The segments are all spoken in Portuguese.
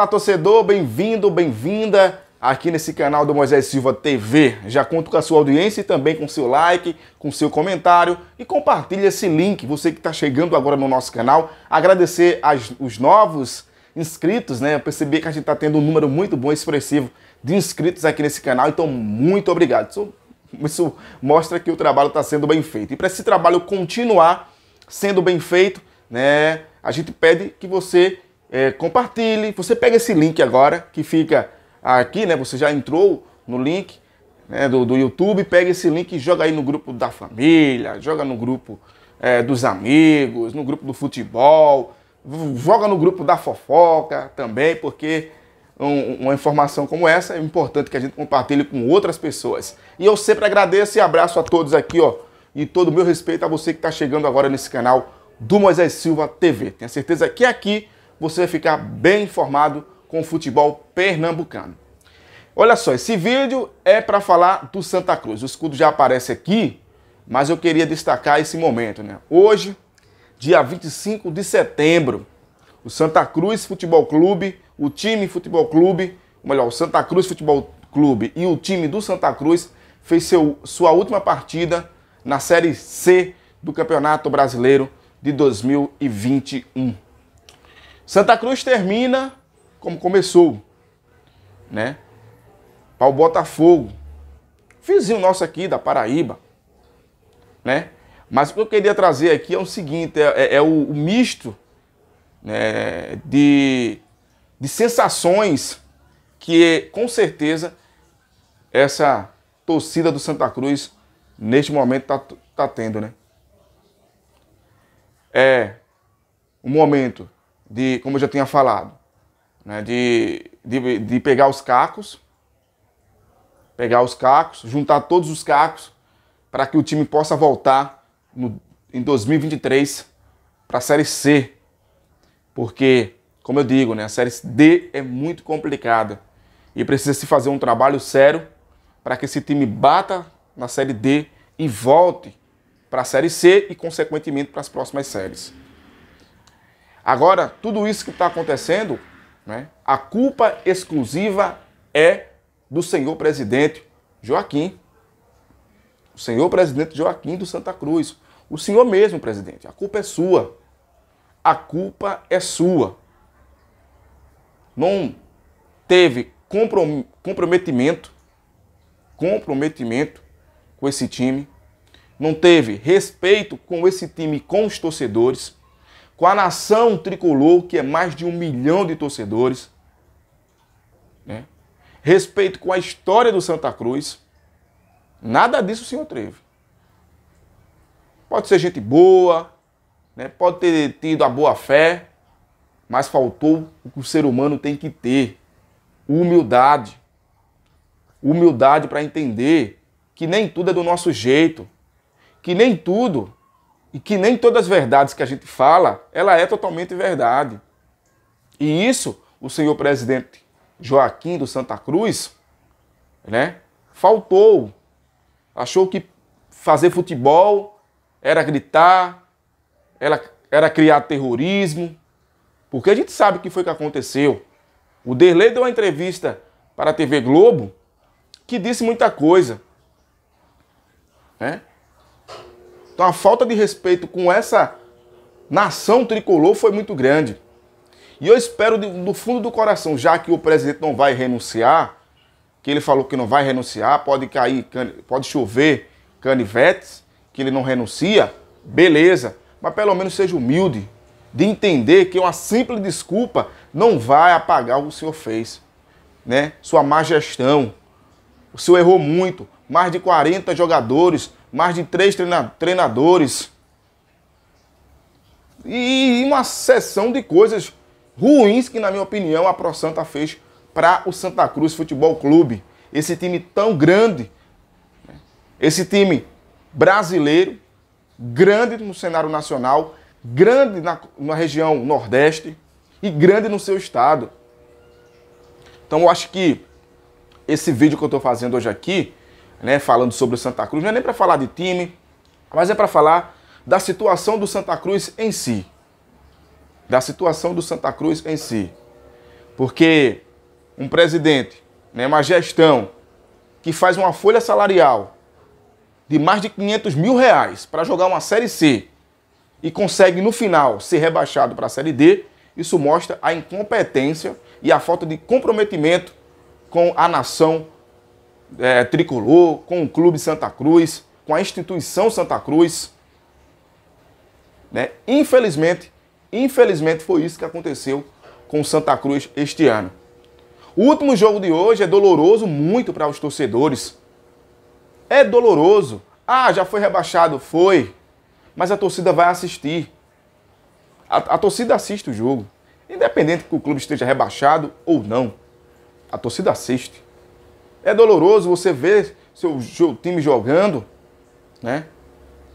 Olá, torcedor, bem-vindo, bem-vinda aqui nesse canal do Moisés Silva TV. Já conto com a sua audiência e também com seu like, com seu comentário e compartilhe esse link. Você que está chegando agora no nosso canal, agradecer as, os novos inscritos, né? Eu percebi que a gente está tendo um número muito bom, expressivo de inscritos aqui nesse canal, então muito obrigado. Isso, isso mostra que o trabalho está sendo bem feito. E para esse trabalho continuar sendo bem feito, né? A gente pede que você é, compartilhe. Você pega esse link agora, que fica aqui, né? Você já entrou no link né, do, do YouTube, pega esse link e joga aí no grupo da família, joga no grupo é, dos amigos, no grupo do futebol, joga no grupo da fofoca também, porque uma informação como essa, é importante que a gente compartilhe com outras pessoas. E eu sempre agradeço e abraço a todos aqui, ó. E todo o meu respeito a você que está chegando agora nesse canal do Moisés Silva TV. Tenho certeza que é aqui você vai ficar bem informado com o futebol pernambucano. Olha só, esse vídeo é para falar do Santa Cruz. O escudo já aparece aqui, mas eu queria destacar esse momento, né? Hoje, dia 25 de setembro, o Santa Cruz Futebol Clube, o time Futebol Clube, ou melhor, o Santa Cruz Futebol Clube e o time do Santa Cruz fez seu, sua última partida na Série C do Campeonato Brasileiro de 2021. Santa Cruz termina como começou, né? Para o Botafogo, vizinho nosso aqui da Paraíba, né? Mas o que eu queria trazer aqui é o seguinte, é, é, é o, o, misto né, de, de sensações que com certeza essa torcida do Santa Cruz neste momento está tá tendo, né? É um momento de, como eu já tinha falado, né, de, de, de pegar os cacos, pegar os cacos, juntar todos os cacos para que o time possa voltar no, em 2023 para a Série C. Porque, como eu digo, né, a Série D é muito complicada e precisa se fazer um trabalho sério para que esse time bata na Série D e volte para a Série C e, consequentemente, para as próximas séries. Agora, tudo isso que está acontecendo, né, a culpa exclusiva é do senhor presidente Joaquim. O senhor presidente Joaquim do Santa Cruz. O senhor mesmo, presidente. A culpa é sua. A culpa é sua. Não teve comprometimento, comprometimento com esse time. Não teve respeito com esse time, com os torcedores com a nação tricolor, que é mais de um milhão de torcedores, né? respeito com a história do Santa Cruz. Nada disso o senhor teve. Pode ser gente boa, né? pode ter tido a boa fé, mas faltou o que o ser humano tem que ter: humildade. Humildade para entender que nem tudo é do nosso jeito, que nem tudo e que nem todas as verdades que a gente fala, ela é totalmente verdade. E isso o senhor presidente Joaquim do Santa Cruz, né, faltou. Achou que fazer futebol era gritar, era, era criar terrorismo, porque a gente sabe o que foi que aconteceu. O Derlei deu uma entrevista para a TV Globo que disse muita coisa. Né? Então a falta de respeito com essa nação tricolor foi muito grande. E eu espero do fundo do coração, já que o presidente não vai renunciar, que ele falou que não vai renunciar, pode cair, pode chover canivetes, que ele não renuncia, beleza, mas pelo menos seja humilde de entender que uma simples desculpa não vai apagar o que o senhor fez, né? Sua má gestão. O senhor errou muito, mais de 40 jogadores mais de três treina treinadores. E uma sessão de coisas ruins que, na minha opinião, a Pro Santa fez para o Santa Cruz Futebol Clube. Esse time tão grande, esse time brasileiro, grande no cenário nacional, grande na, na região Nordeste e grande no seu estado. Então eu acho que esse vídeo que eu estou fazendo hoje aqui né, falando sobre o Santa Cruz, não é nem para falar de time, mas é para falar da situação do Santa Cruz em si. Da situação do Santa Cruz em si. Porque um presidente, né, uma gestão que faz uma folha salarial de mais de 500 mil reais para jogar uma Série C e consegue no final ser rebaixado para a Série D, isso mostra a incompetência e a falta de comprometimento com a nação é, tricolor, com o Clube Santa Cruz, com a instituição Santa Cruz. Né? Infelizmente, infelizmente foi isso que aconteceu com Santa Cruz este ano. O último jogo de hoje é doloroso muito para os torcedores. É doloroso. Ah, já foi rebaixado, foi. Mas a torcida vai assistir. A, a torcida assiste o jogo. Independente que o clube esteja rebaixado ou não, a torcida assiste. É doloroso você ver seu, seu time jogando, né?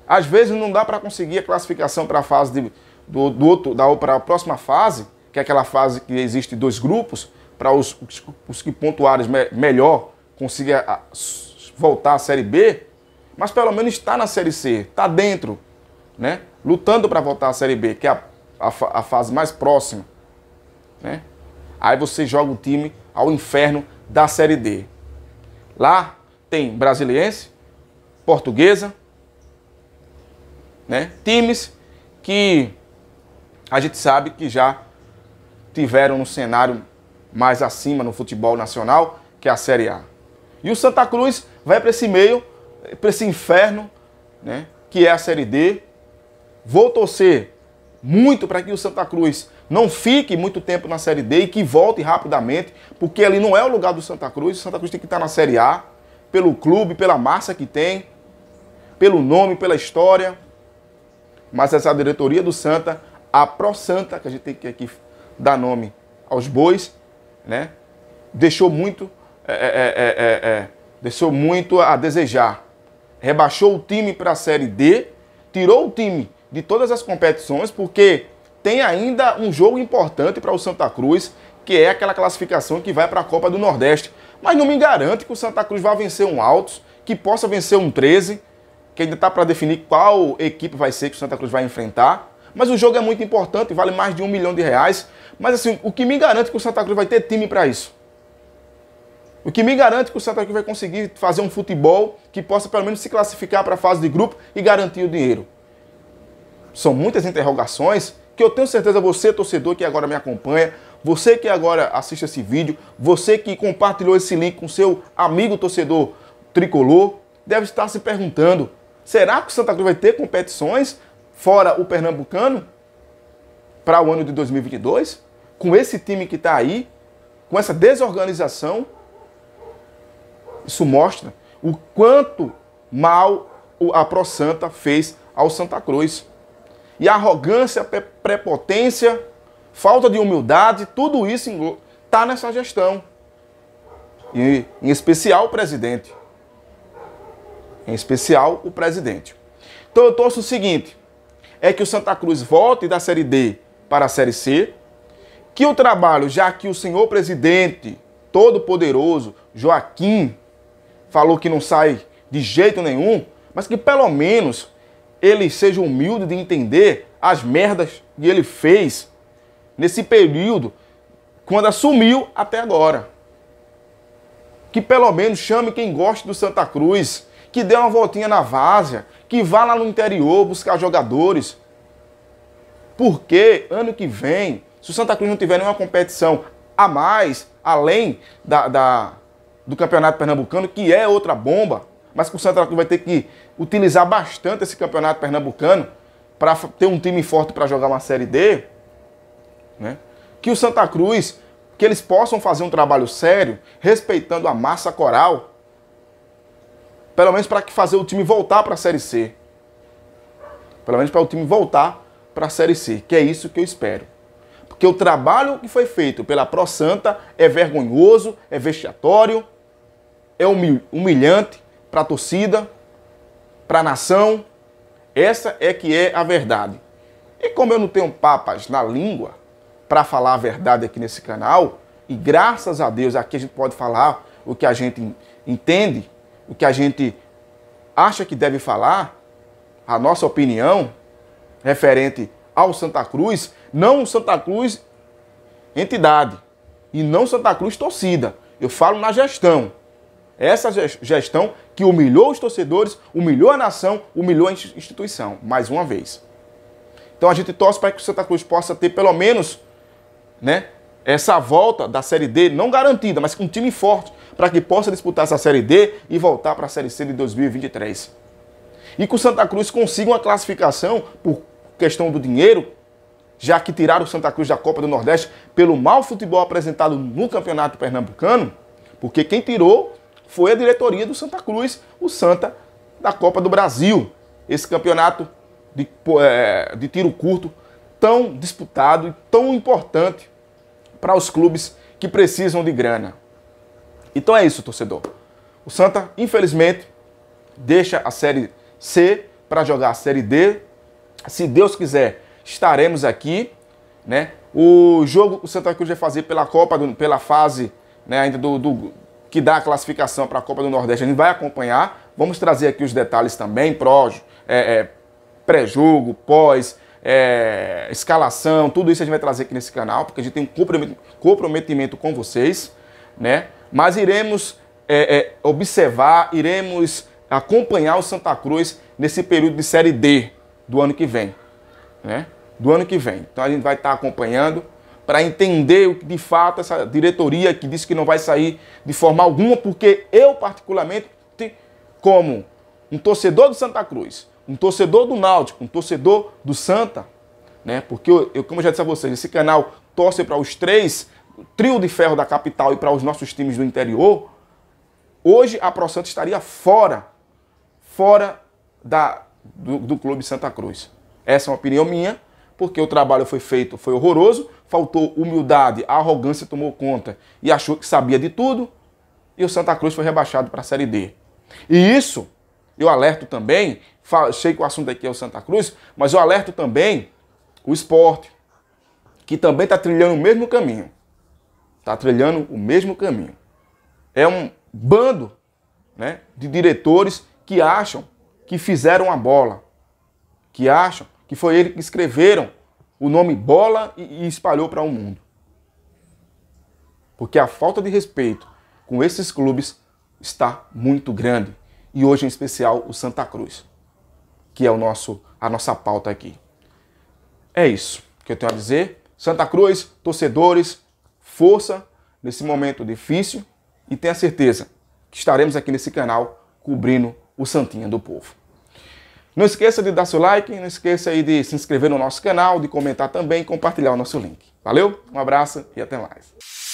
Às vezes não dá para conseguir a classificação para a fase de, do, do, outro, da para a próxima fase, que é aquela fase que existe dois grupos, para os, os, os, que pontuarem me, melhor consiga voltar à Série B, mas pelo menos está na Série C, está dentro, né? Lutando para voltar à Série B, que é a, a, a fase mais próxima, né? Aí você joga o time ao inferno da Série D. Lá tem brasiliense, portuguesa, né? Times que a gente sabe que já tiveram um cenário mais acima no futebol nacional, que é a Série A. E o Santa Cruz vai para esse meio, para esse inferno, né? Que é a Série D. Vou torcer muito para que o Santa Cruz não fique muito tempo na Série D e que volte rapidamente, porque ali não é o lugar do Santa Cruz. O Santa Cruz tem que estar na Série A, pelo clube, pela massa que tem, pelo nome, pela história. Mas essa diretoria do Santa, a Pro Santa, que a gente tem que aqui dar nome aos bois, né? deixou muito, é, é, é, deixou muito a desejar. Rebaixou o time para a Série D, tirou o time de todas as competições, porque tem ainda um jogo importante para o Santa Cruz, que é aquela classificação que vai para a Copa do Nordeste. Mas não me garante que o Santa Cruz vá vencer um Altos, que possa vencer um 13, que ainda está para definir qual equipe vai ser que o Santa Cruz vai enfrentar. Mas o jogo é muito importante, vale mais de um milhão de reais. Mas assim, o que me garante que o Santa Cruz vai ter time para isso? O que me garante que o Santa Cruz vai conseguir fazer um futebol que possa pelo menos se classificar para a fase de grupo e garantir o dinheiro? São muitas interrogações que eu tenho certeza você, torcedor que agora me acompanha, você que agora assiste esse vídeo, você que compartilhou esse link com seu amigo torcedor tricolor, deve estar se perguntando: será que o Santa Cruz vai ter competições fora o Pernambucano para o ano de 2022? Com esse time que está aí, com essa desorganização? Isso mostra o quanto mal a Pro Santa fez ao Santa Cruz. E arrogância, prepotência, falta de humildade, tudo isso está nessa gestão. E, em especial o presidente. Em especial o presidente. Então eu torço o seguinte: é que o Santa Cruz volte da Série D para a Série C, que o trabalho, já que o senhor presidente todo-poderoso, Joaquim, falou que não sai de jeito nenhum, mas que pelo menos ele seja humilde de entender as merdas que ele fez nesse período, quando assumiu até agora. Que pelo menos chame quem gosta do Santa Cruz, que dê uma voltinha na várzea, que vá lá no interior buscar jogadores. Porque ano que vem, se o Santa Cruz não tiver nenhuma competição a mais, além da, da do Campeonato Pernambucano, que é outra bomba, mas que o Santa Cruz vai ter que utilizar bastante esse campeonato pernambucano para ter um time forte para jogar uma Série D, né? que o Santa Cruz, que eles possam fazer um trabalho sério, respeitando a massa coral, pelo menos para que fazer o time voltar para a Série C. Pelo menos para o time voltar para a Série C, que é isso que eu espero. Porque o trabalho que foi feito pela Pro Santa é vergonhoso, é vexatório, é humilhante, para a torcida, para a nação. Essa é que é a verdade. E como eu não tenho papas na língua para falar a verdade aqui nesse canal, e graças a Deus aqui a gente pode falar o que a gente entende, o que a gente acha que deve falar, a nossa opinião referente ao Santa Cruz, não Santa Cruz entidade e não Santa Cruz torcida. Eu falo na gestão. Essa gestão que humilhou os torcedores, humilhou a nação, humilhou a instituição, mais uma vez. Então a gente torce para que o Santa Cruz possa ter pelo menos né, essa volta da Série D, não garantida, mas com um time forte, para que possa disputar essa Série D e voltar para a Série C de 2023. E que o Santa Cruz consiga uma classificação por questão do dinheiro, já que tiraram o Santa Cruz da Copa do Nordeste pelo mau futebol apresentado no Campeonato Pernambucano, porque quem tirou foi a diretoria do Santa Cruz, o Santa da Copa do Brasil. Esse campeonato de, é, de tiro curto tão disputado e tão importante para os clubes que precisam de grana. Então é isso, torcedor. O Santa, infelizmente, deixa a Série C para jogar a Série D. Se Deus quiser, estaremos aqui, né? O jogo o Santa Cruz vai fazer pela Copa, pela fase, né, ainda do, do que dá a classificação para a Copa do Nordeste, a gente vai acompanhar. Vamos trazer aqui os detalhes também, pró, é, é, pré-jogo, pós, é, escalação, tudo isso a gente vai trazer aqui nesse canal, porque a gente tem um comprometimento com vocês, né? Mas iremos é, é, observar, iremos acompanhar o Santa Cruz nesse período de Série D do ano que vem, né? Do ano que vem. Então a gente vai estar tá acompanhando, para entender de fato essa diretoria que disse que não vai sair de forma alguma, porque eu, particularmente, como um torcedor do Santa Cruz, um torcedor do Náutico, um torcedor do Santa, né? Porque eu, eu como eu já disse a vocês, esse canal torce para os três, trio de ferro da capital e para os nossos times do interior. Hoje a Pro Santa estaria fora, fora da, do, do Clube Santa Cruz. Essa é uma opinião minha, porque o trabalho foi feito, foi horroroso, faltou humildade, a arrogância tomou conta e achou que sabia de tudo, e o Santa Cruz foi rebaixado para a Série D. E isso, eu alerto também, sei que o assunto aqui é o Santa Cruz, mas eu alerto também o esporte, que também está trilhando o mesmo caminho. Está trilhando o mesmo caminho. É um bando né, de diretores que acham que fizeram a bola, que acham que foi ele que escreveram o nome bola e, espalhou para o um mundo. Porque a falta de respeito com esses clubes está muito grande. E hoje, em especial, o Santa Cruz, que é o nosso, a nossa pauta aqui. É isso que eu tenho a dizer. Santa Cruz, torcedores, força nesse momento difícil e tenha certeza que estaremos aqui nesse canal cobrindo o Santinha do Povo. Não esqueça de dar seu like, não esqueça aí de se inscrever no nosso canal, de comentar também e compartilhar o nosso link. Valeu, um abraço e até mais.